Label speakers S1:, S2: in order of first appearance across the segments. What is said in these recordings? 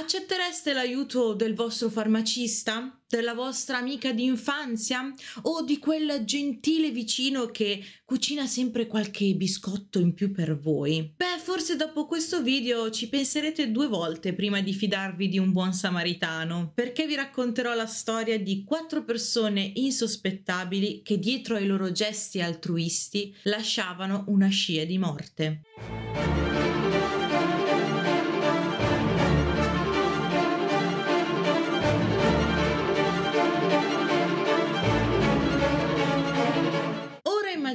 S1: Accettereste l'aiuto del vostro farmacista, della vostra amica di infanzia o di quel gentile vicino che cucina sempre qualche biscotto in più per voi? Beh, forse dopo questo video ci penserete due volte prima di fidarvi di un buon samaritano, perché vi racconterò la storia di quattro persone insospettabili che dietro ai loro gesti altruisti lasciavano una scia di morte.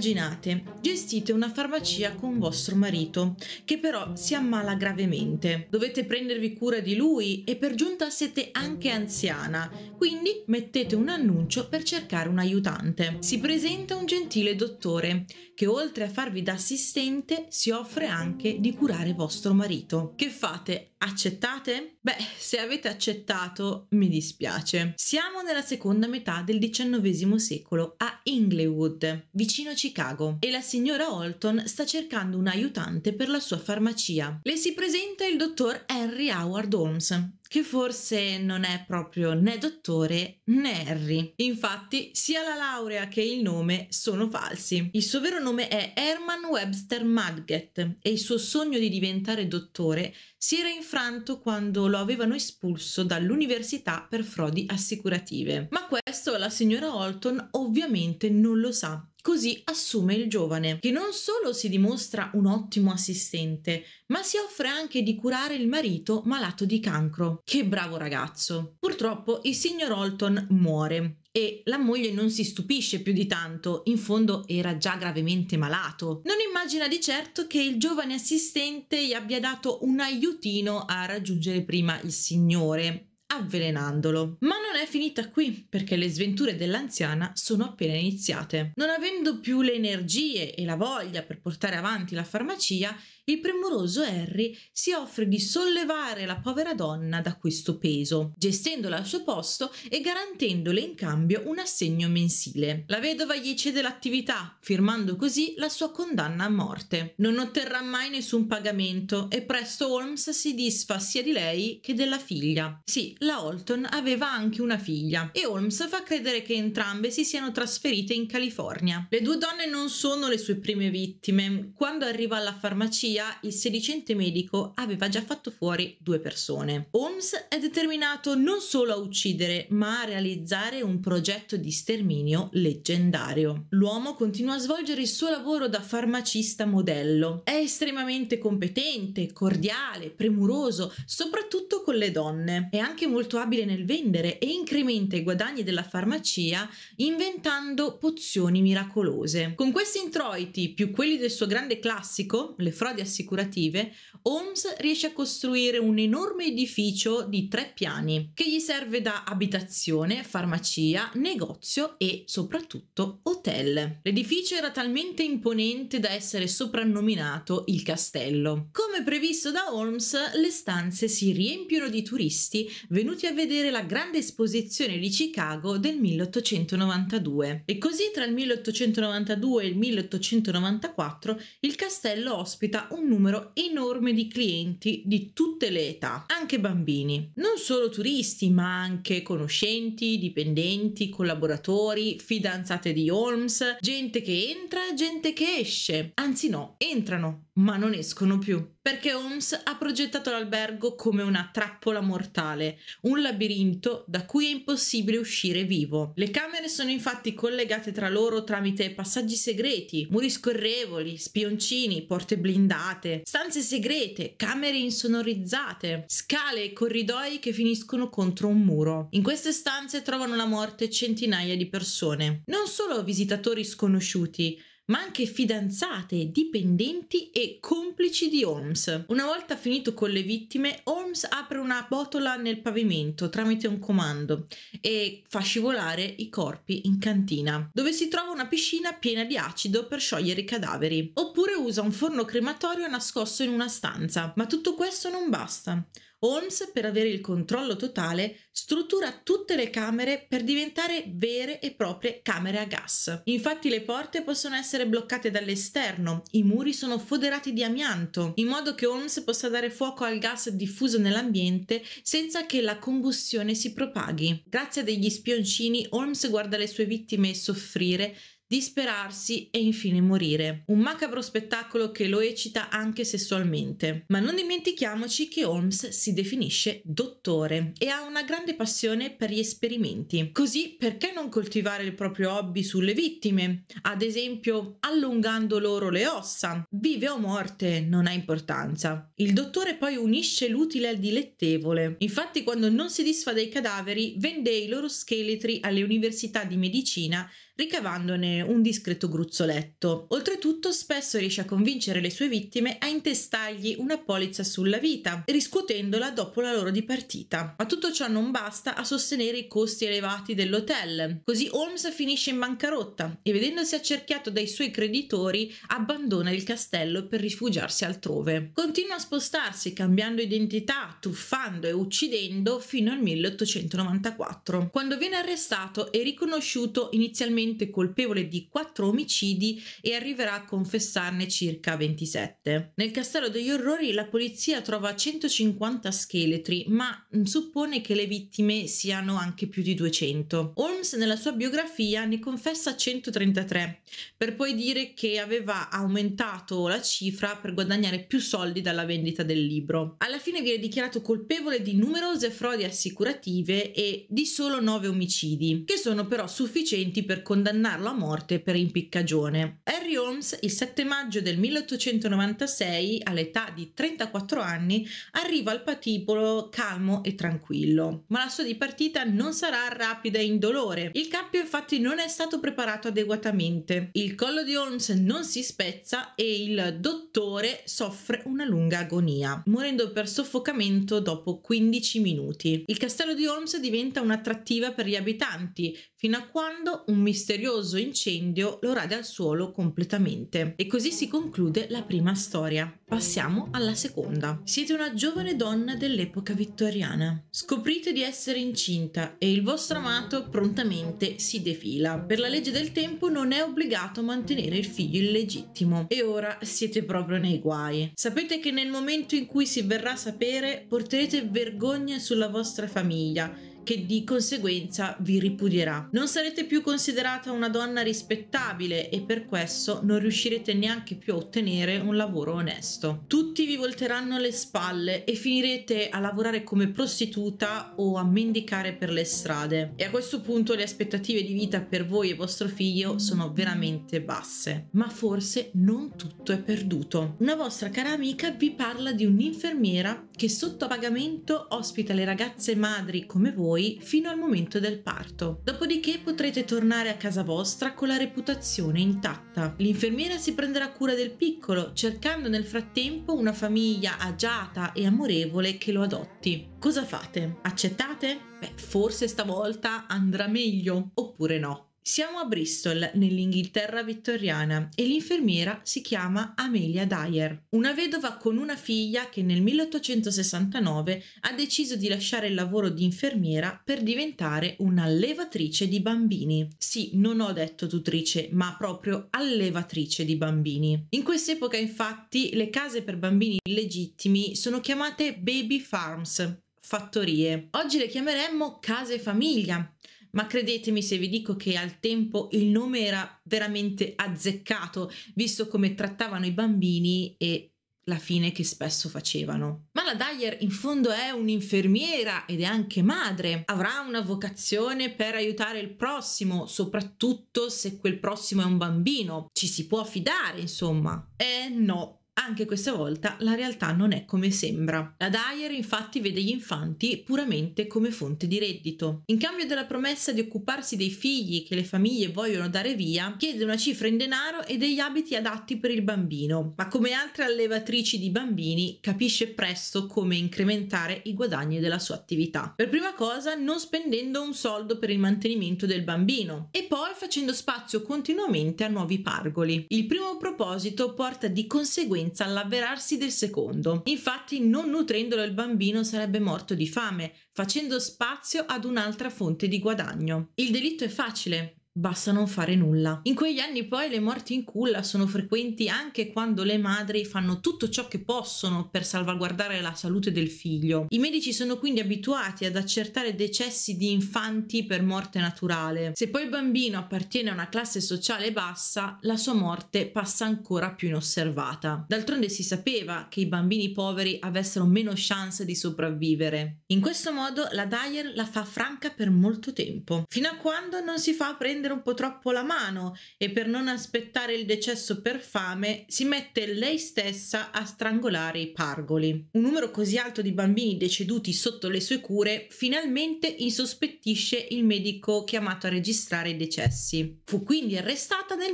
S1: Immaginate, gestite una farmacia con vostro marito, che però si ammala gravemente. Dovete prendervi cura di lui e per giunta siete anche anziana, quindi mettete un annuncio per cercare un aiutante. Si presenta un gentile dottore che oltre a farvi da assistente si offre anche di curare vostro marito. Che fate? Accettate? Beh, se avete accettato mi dispiace. Siamo nella seconda metà del XIX secolo a Inglewood, vicino Chicago, e la signora Holton sta cercando un aiutante per la sua farmacia. Le si presenta il dottor Henry Howard Holmes, che forse non è proprio né dottore né Harry. Infatti, sia la laurea che il nome sono falsi. Il suo vero nome è Herman Webster Mudgett e il suo sogno di diventare dottore si era infranto quando lo avevano espulso dall'università per frodi assicurative. Ma questo la signora Holton ovviamente non lo sa Così assume il giovane, che non solo si dimostra un ottimo assistente, ma si offre anche di curare il marito malato di cancro. Che bravo ragazzo! Purtroppo il signor Holton muore e la moglie non si stupisce più di tanto, in fondo era già gravemente malato. Non immagina di certo che il giovane assistente gli abbia dato un aiutino a raggiungere prima il signore avvelenandolo. Ma non è finita qui, perché le sventure dell'anziana sono appena iniziate. Non avendo più le energie e la voglia per portare avanti la farmacia, il premuroso Harry si offre di sollevare la povera donna da questo peso, gestendola al suo posto e garantendole in cambio un assegno mensile. La vedova gli cede l'attività, firmando così la sua condanna a morte. Non otterrà mai nessun pagamento e presto Holmes si disfa sia di lei che della figlia. Sì, la Holton aveva anche una figlia e Holmes fa credere che entrambe si siano trasferite in California. Le due donne non sono le sue prime vittime. Quando arriva alla farmacia Tuttavia, il sedicente medico aveva già fatto fuori due persone. Holmes è determinato non solo a uccidere, ma a realizzare un progetto di sterminio leggendario. L'uomo continua a svolgere il suo lavoro da farmacista modello. È estremamente competente, cordiale, premuroso, soprattutto con le donne. È anche molto abile nel vendere e incrementa i guadagni della farmacia inventando pozioni miracolose. Con questi introiti, più quelli del suo grande classico, le frodi assicurative, Holmes riesce a costruire un enorme edificio di tre piani che gli serve da abitazione, farmacia, negozio e soprattutto hotel. L'edificio era talmente imponente da essere soprannominato il castello. Come previsto da Holmes, le stanze si riempiono di turisti venuti a vedere la grande esposizione di Chicago del 1892. E così tra il 1892 e il 1894 il castello ospita un numero enorme di clienti di tutte le età, anche bambini. Non solo turisti, ma anche conoscenti, dipendenti, collaboratori, fidanzate di Holmes, gente che entra e gente che esce. Anzi no, entrano, ma non escono più. Perché Holmes ha progettato l'albergo come una trappola mortale, un labirinto da cui è impossibile uscire vivo. Le camere sono infatti collegate tra loro tramite passaggi segreti, muri scorrevoli, spioncini, porte blindate decorate, stanze segrete, camere insonorizzate, scale e corridoi che finiscono contro un muro. In queste stanze trovano la morte centinaia di persone, non solo visitatori sconosciuti, ma anche fidanzate, dipendenti e complici di Holmes. Una volta finito con le vittime, Holmes apre una botola nel pavimento tramite un comando e fa scivolare i corpi in cantina, dove si trova una piscina piena di acido per sciogliere i cadaveri. Oppure usa un forno crematorio nascosto in una stanza, ma tutto questo non basta. Holmes, per avere il controllo totale, struttura tutte le camere per diventare vere e proprie camere a gas. Infatti le porte possono essere bloccate dall'esterno, i muri sono foderati di amianto, in modo che Holmes possa dare fuoco al gas diffuso nell'ambiente senza che la combustione si propaghi. Grazie a degli spioncini, Holmes guarda le sue vittime soffrire disperarsi e infine morire. Un macabro spettacolo che lo eccita anche sessualmente. Ma non dimentichiamoci che Holmes si definisce dottore e ha una grande passione per gli esperimenti. Così perché non coltivare il proprio hobby sulle vittime? Ad esempio allungando loro le ossa. Vive o morte non ha importanza. Il dottore poi unisce l'utile al dilettevole. Infatti quando non si disfa dei cadaveri vende i loro scheletri alle università di medicina ricavandone un discreto gruzzoletto. Oltretutto spesso riesce a convincere le sue vittime a intestargli una polizza sulla vita, riscuotendola dopo la loro dipartita. Ma tutto ciò non basta a sostenere i costi elevati dell'hotel. Così Holmes finisce in bancarotta e vedendosi accerchiato dai suoi creditori abbandona il castello per rifugiarsi altrove. Continua a spostarsi cambiando identità, tuffando e uccidendo fino al 1894, quando viene arrestato e riconosciuto inizialmente attualmente colpevole di 4 omicidi e arriverà a confessarne circa 27. Nel castello degli orrori la polizia trova 150 scheletri, ma mm, suppone che le vittime siano anche più di 200. Holmes nella sua biografia ne confessa 133, per poi dire che aveva aumentato la cifra per guadagnare più soldi dalla vendita del libro. Alla fine viene dichiarato colpevole di numerose frodi assicurative e di solo 9 omicidi, che sono però sufficienti per condannarlo a morte per impiccagione. Harry Holmes, il 7 maggio del 1896, all'età di 34 anni, arriva al patibolo calmo e tranquillo, ma la sua dipartita non sarà rapida e indolore. Il cappio infatti non è stato preparato adeguatamente, il collo di Holmes non si spezza e il dottore soffre una lunga agonia, morendo per soffocamento dopo 15 minuti. Il castello di Holmes diventa un'attrattiva per gli abitanti, fino a quando un misterioso incendio lo rade al suolo completamente. E così si conclude la prima storia. Passiamo alla seconda. Siete una giovane donna dell'epoca vittoriana. Scoprite di essere incinta e il vostro amato prontamente si defila. Per la legge del tempo non è obbligato a mantenere il figlio illegittimo e ora siete proprio nei guai. Sapete che nel momento in cui si verrà a sapere porterete vergogna sulla vostra famiglia che di conseguenza vi ripudierà. Non sarete più considerata una donna rispettabile e per questo non riuscirete neanche più a ottenere un lavoro onesto. Tutti vi volteranno le spalle e finirete a lavorare come prostituta o a mendicare per le strade. E a questo punto le aspettative di vita per voi e vostro figlio sono veramente basse. Ma forse non tutto è perduto. Una vostra cara amica vi parla di un'infermiera che sotto pagamento ospita le ragazze madri come voi fino al momento del parto. Dopodiché potrete tornare a casa vostra con la reputazione intatta. L'infermiera si prenderà cura del piccolo, cercando nel frattempo una famiglia agiata e amorevole che lo adotti. Cosa fate? Accettate? Beh, forse stavolta andrà meglio, oppure no. Siamo a Bristol, nell'Inghilterra vittoriana, e l'infermiera si chiama Amelia Dyer, una vedova con una figlia che nel 1869 ha deciso di lasciare il lavoro di infermiera per diventare un'allevatrice di bambini. Sì, non ho detto tutrice, ma proprio allevatrice di bambini. In quest'epoca, infatti, le case per bambini illegittimi sono chiamate baby farms, fattorie. Oggi le chiameremmo case famiglia ma credetemi se vi dico che al tempo il nome era veramente azzeccato, visto come trattavano i bambini e la fine che spesso facevano. Ma la Dyer in fondo è un'infermiera ed è anche madre. Avrà una vocazione per aiutare il prossimo, soprattutto se quel prossimo è un bambino. Ci si può fidare, insomma. Eh no, anche questa volta la realtà non è come sembra. La Dyer infatti vede gli infanti puramente come fonte di reddito. In cambio della promessa di occuparsi dei figli che le famiglie vogliono dare via, chiede una cifra in denaro e degli abiti adatti per il bambino, ma come altre allevatrici di bambini capisce presto come incrementare i guadagni della sua attività. Per prima cosa non spendendo un soldo per il mantenimento del bambino e poi facendo spazio continuamente a nuovi pargoli. Il primo proposito porta di conseguenza conseguenza all'avverarsi del secondo. Infatti non nutrendolo il bambino sarebbe morto di fame, facendo spazio ad un'altra fonte di guadagno. Il delitto è facile, basta non fare nulla. In quegli anni poi le morti in culla sono frequenti anche quando le madri fanno tutto ciò che possono per salvaguardare la salute del figlio. I medici sono quindi abituati ad accertare decessi di infanti per morte naturale. Se poi il bambino appartiene a una classe sociale bassa, la sua morte passa ancora più inosservata. D'altronde si sapeva che i bambini poveri avessero meno chance di sopravvivere. In questo modo la Dyer la fa franca per molto tempo, fino a quando non si fa prendere prendere un po' troppo la mano e per non aspettare il decesso per fame si mette lei stessa a strangolare i pargoli. Un numero così alto di bambini deceduti sotto le sue cure finalmente insospettisce il medico chiamato a registrare i decessi. Fu quindi arrestata nel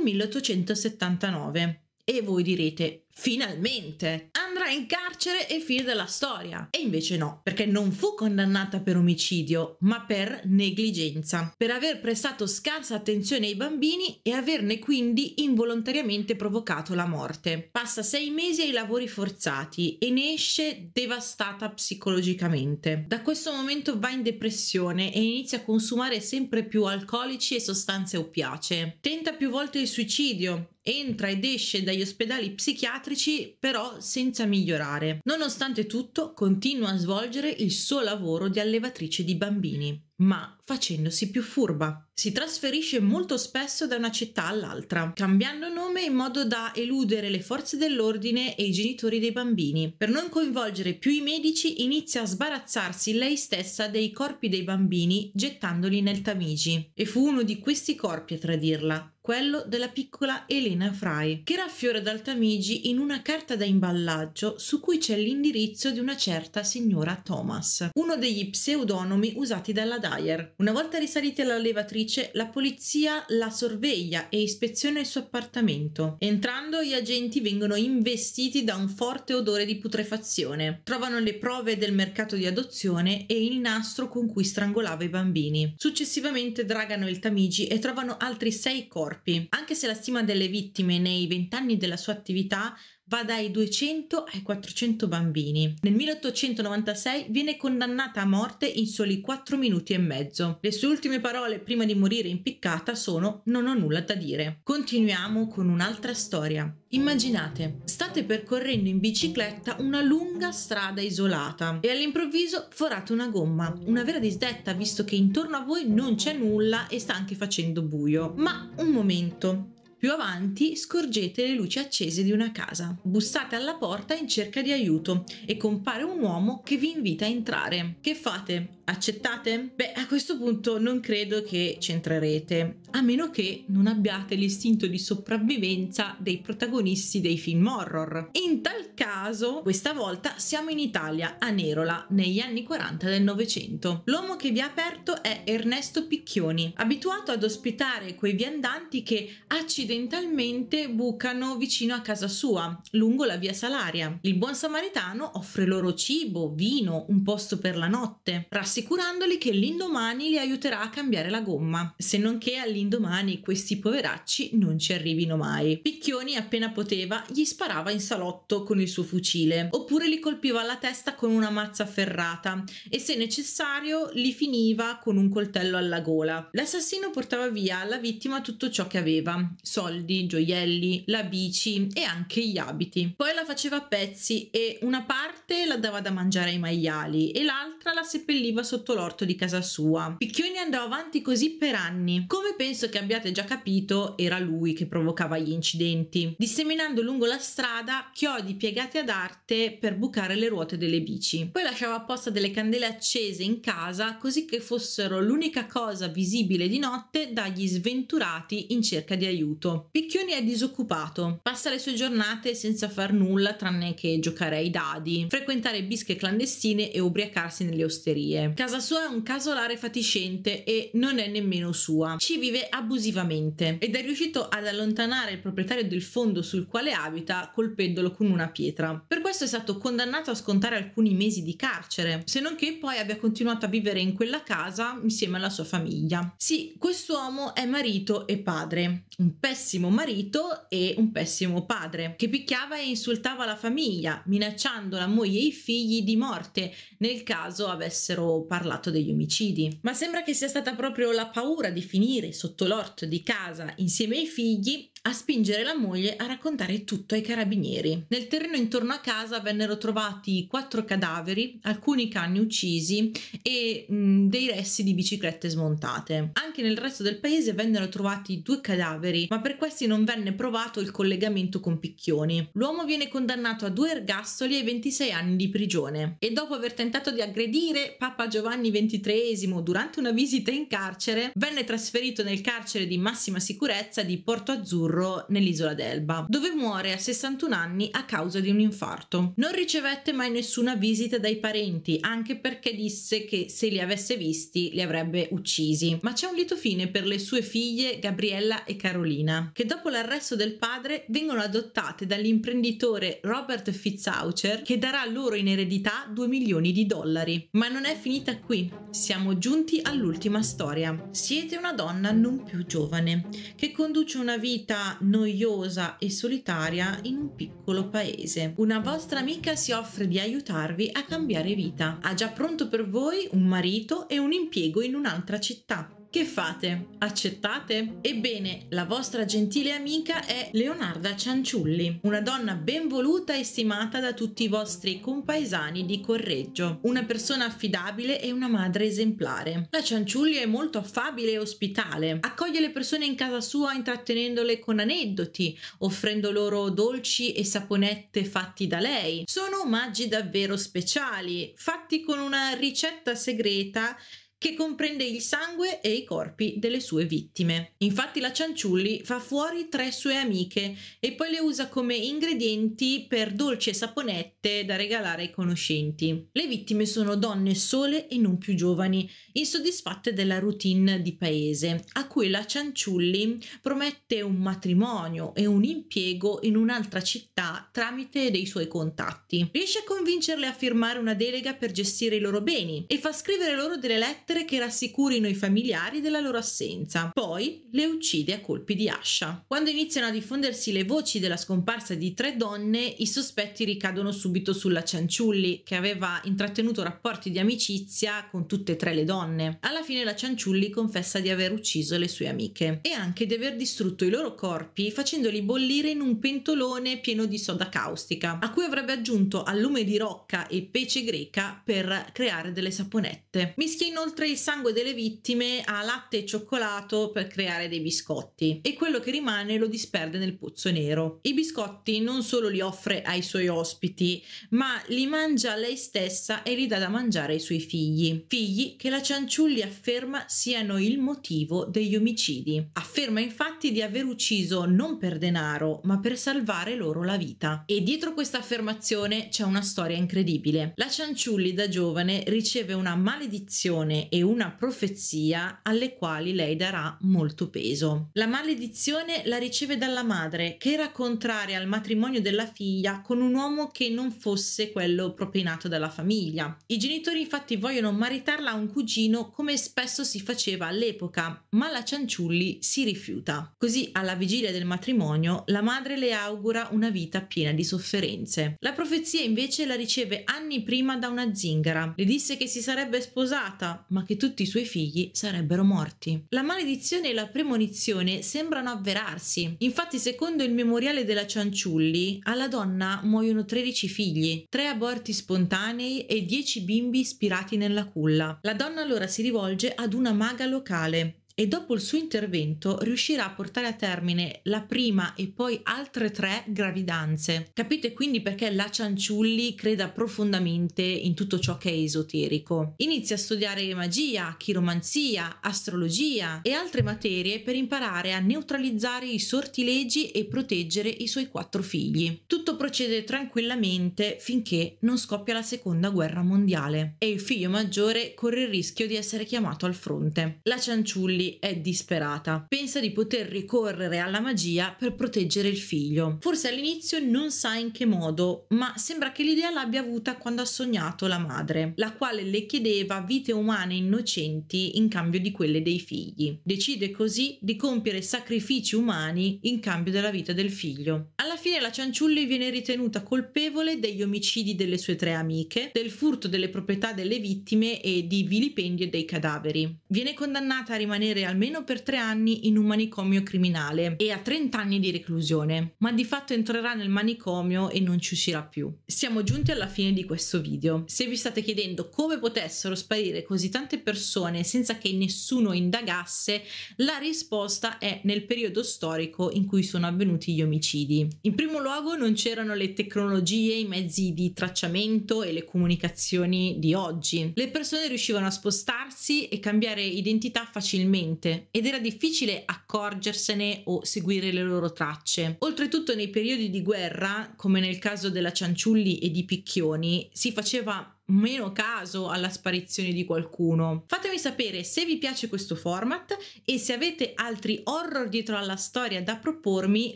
S1: 1879. E voi direte, Finalmente! Andrà in carcere e fine della storia. E invece no, perché non fu condannata per omicidio, ma per negligenza, per aver prestato scarsa attenzione ai bambini e averne quindi involontariamente provocato la morte. Passa sei mesi ai lavori forzati e ne esce devastata psicologicamente. Da questo momento va in depressione e inizia a consumare sempre più alcolici e sostanze oppiace. Tenta più volte il suicidio, entra ed esce dagli ospedali psichiatrici psichiatrici, però senza migliorare. Nonostante tutto, continua a svolgere il suo lavoro di allevatrice di bambini, ma facendosi più furba. Si trasferisce molto spesso da una città all'altra, cambiando nome in modo da eludere le forze dell'ordine e i genitori dei bambini. Per non coinvolgere più i medici, inizia a sbarazzarsi lei stessa dei corpi dei bambini, gettandoli nel Tamigi. E fu uno di questi corpi a tradirla, quello della piccola Elena Fry, che raffiora dal Tamigi in una carta da imballaggio su cui c'è l'indirizzo di una certa signora Thomas, uno degli pseudonomi usati dalla Dyer. Una volta risaliti alla levatrice, la polizia la sorveglia e ispeziona il suo appartamento. Entrando, gli agenti vengono investiti da un forte odore di putrefazione. Trovano le prove del mercato di adozione e il nastro con cui strangolava i bambini. Successivamente dragano il Tamigi e trovano altri sei corpi corpi. Anche se la stima delle vittime nei vent'anni della sua attività va dai 200 ai 400 bambini. Nel 1896 viene condannata a morte in soli 4 minuti e mezzo. Le sue ultime parole prima di morire impiccata sono non ho nulla da dire. Continuiamo con un'altra storia. Immaginate, state percorrendo in bicicletta una lunga strada isolata e all'improvviso forate una gomma, una vera disdetta visto che intorno a voi non c'è nulla e sta anche facendo buio. Ma un momento, più avanti scorgete le luci accese di una casa. Bussate alla porta in cerca di aiuto e compare un uomo che vi invita a entrare. Che fate? Accettate? Beh, a questo punto non credo che c'entrerete, a meno che non abbiate l'istinto di sopravvivenza dei protagonisti dei film horror. In tal caso, questa volta siamo in Italia, a Nerola, negli anni 40 del Novecento. L'uomo che vi ha aperto è Ernesto Picchioni, abituato ad ospitare quei viandanti che accidentano accidentalmente bucano vicino a casa sua, lungo la via Salaria. Il buon samaritano offre loro cibo, vino, un posto per la notte, rassicurandoli che l'indomani li aiuterà a cambiare la gomma, se non che all'indomani questi poveracci non ci arrivino mai. Picchioni appena poteva gli sparava in salotto con il suo fucile, oppure li colpiva alla testa con una mazza ferrata e se necessario li finiva con un coltello alla gola. L'assassino portava via alla vittima tutto ciò che aveva, soldi soldi, gioielli, la bici e anche gli abiti. Poi la faceva a pezzi e una parte la dava da mangiare ai maiali e l'altra la seppelliva sotto l'orto di casa sua. Picchioni andò avanti così per anni. Come penso che abbiate già capito, era lui che provocava gli incidenti, disseminando lungo la strada chiodi piegati ad arte per bucare le ruote delle bici. Poi lasciava apposta delle candele accese in casa così che fossero l'unica cosa visibile di notte dagli sventurati in cerca di aiuto tutto. Picchioni è disoccupato, passa le sue giornate senza far nulla tranne che giocare ai dadi, frequentare bische clandestine e ubriacarsi nelle osterie. Casa sua è un casolare fatiscente e non è nemmeno sua. Ci vive abusivamente ed è riuscito ad allontanare il proprietario del fondo sul quale abita colpendolo con una pietra. Per questo è stato condannato a scontare alcuni mesi di carcere, se non che poi abbia continuato a vivere in quella casa insieme alla sua famiglia. Sì, quest'uomo è marito e padre, un pessimo pessimo marito e un pessimo padre, che picchiava e insultava la famiglia, minacciando la moglie e i figli di morte nel caso avessero parlato degli omicidi. Ma sembra che sia stata proprio la paura di finire sotto l'orto di casa insieme ai figli a spingere la moglie a raccontare tutto ai carabinieri. Nel terreno intorno a casa vennero trovati quattro cadaveri, alcuni cani uccisi e mh, mm, dei resti di biciclette smontate. Anche nel resto del paese vennero trovati due cadaveri, ma per questi non venne provato il collegamento con Picchioni. L'uomo viene condannato a due ergastoli e 26 anni di prigione e dopo aver tentato di aggredire Papa Giovanni XXIII durante una visita in carcere, venne trasferito nel carcere di massima sicurezza di Porto Azzurro Azzurro nell'isola d'Elba, dove muore a 61 anni a causa di un infarto. Non ricevette mai nessuna visita dai parenti, anche perché disse che se li avesse visti li avrebbe uccisi. Ma c'è un lieto fine per le sue figlie Gabriella e Carolina, che dopo l'arresto del padre vengono adottate dall'imprenditore Robert Fitzaucher che darà loro in eredità 2 milioni di dollari. Ma non è finita qui, siamo giunti all'ultima storia. Siete una donna non più giovane, che conduce una vita noiosa e solitaria in un piccolo paese. Una vostra amica si offre di aiutarvi a cambiare vita. Ha già pronto per voi un marito e un impiego in un'altra città. Che fate? Accettate? Ebbene, la vostra gentile amica è Leonarda Cianciulli, una donna ben voluta e stimata da tutti i vostri compaesani di Correggio, una persona affidabile e una madre esemplare. La Cianciulli è molto affabile e ospitale, accoglie le persone in casa sua intrattenendole con aneddoti, offrendo loro dolci e saponette fatti da lei. Sono omaggi davvero speciali, fatti con una ricetta segreta che comprende il sangue e i corpi delle sue vittime. Infatti la Cianciulli fa fuori tre sue amiche e poi le usa come ingredienti per dolci e saponette da regalare ai conoscenti. Le vittime sono donne sole e non più giovani, insoddisfatte della routine di paese, a cui la Cianciulli promette un matrimonio e un impiego in un'altra città tramite dei suoi contatti. Riesce a convincerle a firmare una delega per gestire i loro beni e fa scrivere loro delle lettere lettere che rassicurino i familiari della loro assenza. Poi le uccide a colpi di ascia. Quando iniziano a diffondersi le voci della scomparsa di tre donne, i sospetti ricadono subito sulla Cianciulli, che aveva intrattenuto rapporti di amicizia con tutte e tre le donne. Alla fine la Cianciulli confessa di aver ucciso le sue amiche e anche di aver distrutto i loro corpi facendoli bollire in un pentolone pieno di soda caustica, a cui avrebbe aggiunto allume di rocca e pece greca per creare delle saponette. Mischia inoltre Inoltre il sangue delle vittime ha latte e cioccolato per creare dei biscotti e quello che rimane lo disperde nel pozzo nero. I biscotti non solo li offre ai suoi ospiti, ma li mangia lei stessa e li dà da mangiare ai suoi figli. Figli che la Cianciulli afferma siano il motivo degli omicidi. Afferma infatti di aver ucciso non per denaro, ma per salvare loro la vita. E dietro questa affermazione c'è una storia incredibile. La Cianciulli da giovane riceve una maledizione e una profezia alle quali lei darà molto peso. La maledizione la riceve dalla madre, che era contraria al matrimonio della figlia con un uomo che non fosse quello propinato dalla famiglia. I genitori infatti vogliono maritarla a un cugino come spesso si faceva all'epoca, ma la Cianciulli si rifiuta. Così alla vigilia del matrimonio la madre le augura una vita piena di sofferenze. La profezia invece la riceve anni prima da una zingara. Le disse che si sarebbe sposata, ma ma che tutti i suoi figli sarebbero morti. La maledizione e la premonizione sembrano avverarsi. Infatti, secondo il memoriale della Cianciulli, alla donna muoiono 13 figli, 3 aborti spontanei e 10 bimbi ispirati nella culla. La donna allora si rivolge ad una maga locale, e dopo il suo intervento riuscirà a portare a termine la prima e poi altre tre gravidanze. Capite quindi perché la Cianciulli creda profondamente in tutto ciò che è esoterico. Inizia a studiare magia, chiromanzia, astrologia e altre materie per imparare a neutralizzare i sortilegi e proteggere i suoi quattro figli. Tutto procede tranquillamente finché non scoppia la seconda guerra mondiale e il figlio maggiore corre il rischio di essere chiamato al fronte. La Cianciulli è disperata. Pensa di poter ricorrere alla magia per proteggere il figlio. Forse all'inizio non sa in che modo, ma sembra che l'idea l'abbia avuta quando ha sognato la madre, la quale le chiedeva vite umane innocenti in cambio di quelle dei figli. Decide così di compiere sacrifici umani in cambio della vita del figlio. Alla fine la Cianciulli viene ritenuta colpevole degli omicidi delle sue tre amiche, del furto delle proprietà delle vittime e di vilipendio dei cadaveri. Viene condannata a rimanere vivere almeno per tre anni in un manicomio criminale e a 30 anni di reclusione, ma di fatto entrerà nel manicomio e non ci uscirà più. Siamo giunti alla fine di questo video. Se vi state chiedendo come potessero sparire così tante persone senza che nessuno indagasse, la risposta è nel periodo storico in cui sono avvenuti gli omicidi. In primo luogo non c'erano le tecnologie, i mezzi di tracciamento e le comunicazioni di oggi. Le persone riuscivano a spostarsi e cambiare identità facilmente velocemente ed era difficile accorgersene o seguire le loro tracce. Oltretutto nei periodi di guerra, come nel caso della Cianciulli e di Picchioni, si faceva meno caso alla sparizione di qualcuno. Fatemi sapere se vi piace questo format e se avete altri horror dietro alla storia da propormi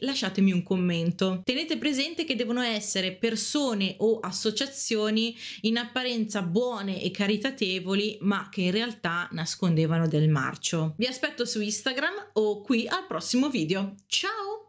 S1: lasciatemi un commento. Tenete presente che devono essere persone o associazioni in apparenza buone e caritatevoli ma che in realtà nascondevano del marcio. Vi aspetto su Instagram o qui al prossimo video. Ciao!